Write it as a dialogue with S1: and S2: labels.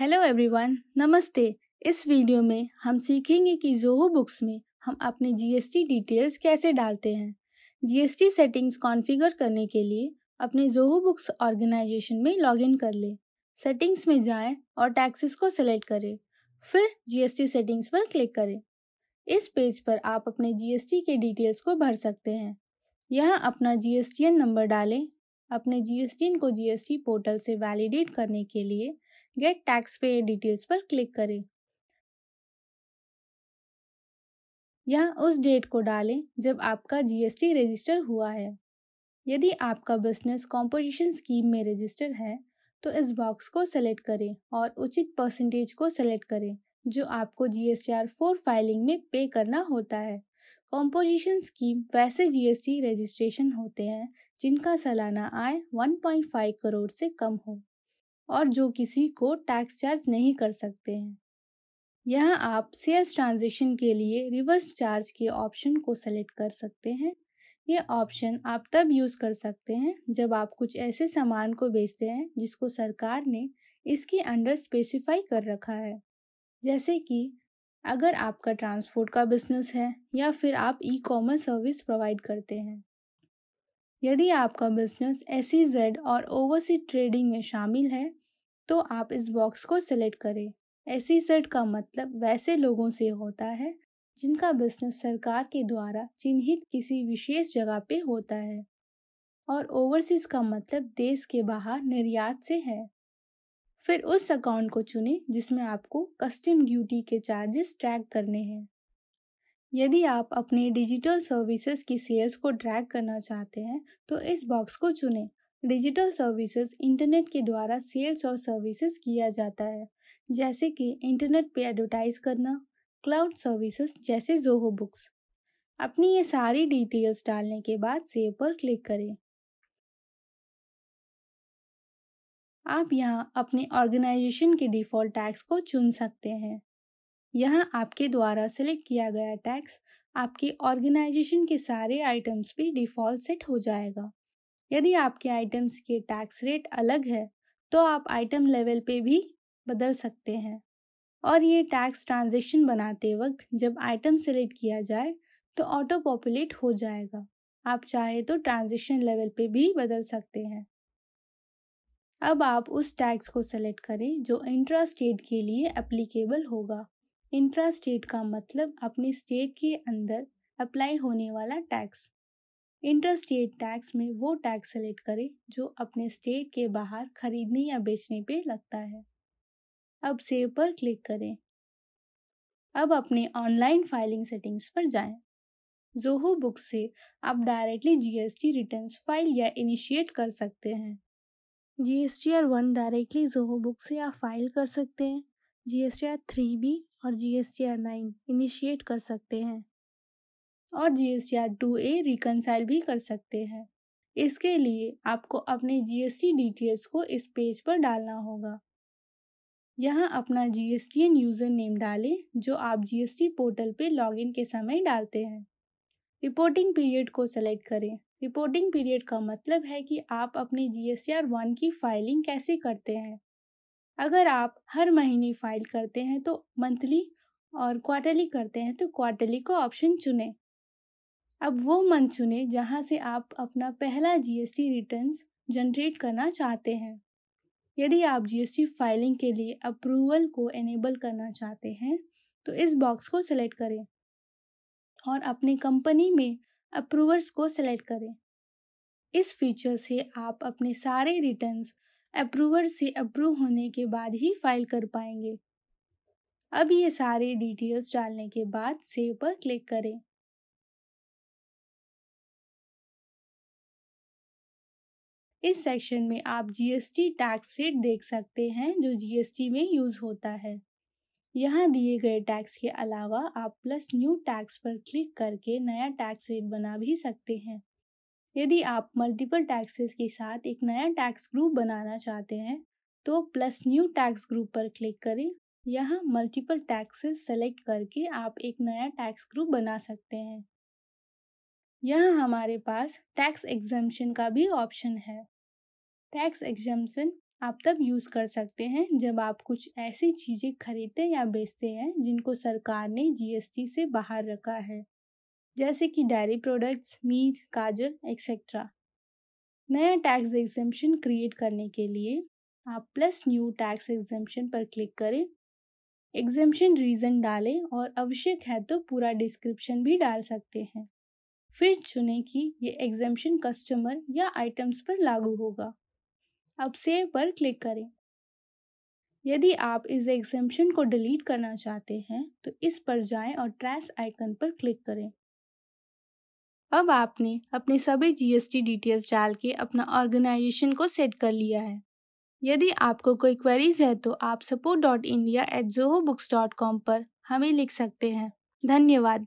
S1: Hello everyone नमस्ते इस video में हम सीखेंगे कि जोहो बुक्स में हम अपने जीएसटी डिटेल्स कैसे डालते हैं जीएसटी सेटिंग्स कॉन्फ़िगर करने के लिए अपने जोहो बुक्स ऑर्गेनाइजेशन में लॉगिन कर लें सेटिंग्स में जाएं और टैक्सेस को सेलेक्ट करें फिर जीएसटी सेटिंग्स पर क्लिक करें इस पेज पर आप अपने जीएसटी के डिटेल्स को भर सकते हैं यहाँ अपना जीएसटीएन नंबर डालें अपने जीएसटीएन को जीएसटी पोर्टल से वैलिडेट करने के लिए गेट टैक्स पे डिटेल्स पर क्लिक करें या उस डेट को डालें जब आपका जीएसटी रजिस्टर हुआ है यदि आपका बिजनेस कॉम्पोजिशन स्कीम में रजिस्टर है तो इस बॉक्स को सेलेक्ट करें और उचित परसेंटेज को सेलेक्ट करें जो आपको G S R four filing में पे करना होता है कॉम्पोजिशन स्कीम वैसे जीएसटी रजिस्ट्रेशन होते हैं जिनका सालाना आय 1.5 करोड़ से कम हो और जो किसी को टैक्स चार्ज नहीं कर सकते हैं यहाँ आप सेल्स ट्रांजेक्शन के लिए रिवर्स चार्ज के ऑप्शन को सेलेक्ट कर सकते हैं ये ऑप्शन आप तब यूज़ कर सकते हैं जब आप कुछ ऐसे सामान को बेचते हैं जिसको सरकार ने इसके अंडर स्पेसिफाई कर रखा है जैसे कि अगर आपका ट्रांसपोर्ट का बिजनेस है या फिर आप ई कॉमर्स सर्विस प्रोवाइड करते हैं यदि आपका बिजनेस एस e और ओवरसी ट्रेडिंग में शामिल है तो आप इस बॉक्स को सिलेक्ट करें एस e का मतलब वैसे लोगों से होता है जिनका बिजनेस सरकार के द्वारा चिन्हित किसी विशेष जगह पे होता है और ओवरसीज का मतलब देश के बाहर निर्यात से है फिर उस अकाउंट को चुनें जिसमें आपको कस्टम ड्यूटी के चार्जेस ट्रैक करने हैं यदि आप अपने डिजिटल सर्विसेज की सेल्स को ट्रैक करना चाहते हैं तो इस बॉक्स को चुनें डिजिटल सर्विसेज इंटरनेट के द्वारा सेल्स और सर्विसेज किया जाता है जैसे कि इंटरनेट पे एडवर्टाइज करना क्लाउड सर्विसेज जैसे जोहो बुक्स अपनी ये सारी डिटेल्स डालने के बाद सेव पर क्लिक करें आप यहाँ अपने ऑर्गेनाइजेशन के डिफ़ॉल्ट टैक्स को चुन सकते हैं यह आपके द्वारा सिलेक्ट किया गया टैक्स आपके ऑर्गेनाइजेशन के सारे आइटम्स पे डिफ़ॉल्ट सेट हो जाएगा यदि आपके आइटम्स के टैक्स रेट अलग है तो आप आइटम लेवल पे भी बदल सकते हैं और ये टैक्स ट्रांजेक्शन बनाते वक्त जब आइटम सेलेक्ट किया जाए तो ऑटो पॉपुलेट हो जाएगा आप चाहे तो ट्रांजेक्शन लेवल पे भी बदल सकते हैं अब आप उस टैक्स को सेलेक्ट करें जो इंट्रा स्टेट के लिए एप्लीकेबल होगा इंट्रा स्टेट का मतलब अपने स्टेट के अंदर अप्लाई होने वाला टैक्स इंटर स्टेट टैक्स में वो टैक्स सेलेक्ट करें जो अपने स्टेट के बाहर खरीदने या बेचने पे लगता है अब सेव पर क्लिक करें अब अपने ऑनलाइन फाइलिंग सेटिंग्स पर जाएं। जोहो बुक से आप डायरेक्टली जीएसटी रिटर्न्स फाइल या इनिशिएट कर सकते हैं G S T R one directly Zoho book से आप फाइल कर सकते हैं G S T R three भी और G S T R nine initiate कर सकते हैं और G S T R two A reconcile भी कर सकते हैं इसके लिए आपको अपने जी एस टी डिटेल्स को इस पेज पर डालना होगा यहाँ अपना G S T N user name डालें जो आप जी एस टी पोर्टल पर लॉगिन के समय डालते हैं रिपोर्टिंग पीरियड को सेलेक्ट करें रिपोर्टिंग पीरियड का मतलब है कि आप अपने G S T R one की फाइलिंग कैसे करते हैं अगर आप हर महीने फाइल करते हैं तो मंथली और क्वार्टरली करते हैं तो क्वार्टरली का ऑप्शन चुनें अब वो मंथ चुनें जहां से आप अपना पहला जीएसटी रिटर्न्स जनरेट करना चाहते हैं यदि आप जीएसटी फाइलिंग के लिए अप्रूवल को एनेबल करना चाहते हैं तो इस बॉक्स को सिलेक्ट करें और अपने कंपनी में अप्रूवर्स को सिलेक्ट करें इस फीचर से आप अपने सारे रिटर्न्स अप्रूवर से अप्रूव होने के बाद ही फाइल कर पाएंगे अब ये सारे डिटेल्स डालने के बाद सेव पर क्लिक करें इस सेक्शन में आप जीएसटी टैक्स रेट देख सकते हैं जो जीएसटी में यूज़ होता है यहाँ दिए गए टैक्स के अलावा आप प्लस न्यू टैक्स पर क्लिक करके नया टैक्स रेट बना भी सकते हैं यदि आप मल्टीपल टैक्सेस के साथ एक नया टैक्स ग्रुप बनाना चाहते हैं तो प्लस न्यू टैक्स ग्रुप पर क्लिक करें यहाँ मल्टीपल टैक्सेस सेलेक्ट करके आप एक नया टैक्स ग्रुप बना सकते हैं यहाँ हमारे पास टैक्स एग्जम्पन का भी ऑप्शन है टैक्स एग्जम्पन आप तब यूज़ कर सकते हैं जब आप कुछ ऐसी चीज़ें खरीदते या बेचते हैं जिनको सरकार ने जीएसटी से बाहर रखा है जैसे कि डेयरी प्रोडक्ट्स मीट काजल एक्सेट्रा नया टैक्स एग्जेम्पन क्रिएट करने के लिए आप प्लस न्यू टैक्स एग्जेम्पन पर क्लिक करें एग्जेम्पन रीज़न डालें और आवश्यक है तो पूरा डिस्क्रिप्शन भी डाल सकते हैं फिर चुने कि ये एग्जेम्पन कस्टमर या आइटम्स पर लागू होगा अब सेव पर क्लिक करें यदि आप इस एग्जेम्पन को डिलीट करना चाहते हैं तो इस पर जाएं और ट्रेस आइकन पर क्लिक करें अब आपने अपने सभी जीएसटी डिटेल्स डाल के अपना ऑर्गेनाइजेशन को सेट कर लिया है यदि आपको कोई क्वेरीज है तो आप support dot India at Zoho books dot com पर हमें लिख सकते हैं धन्यवाद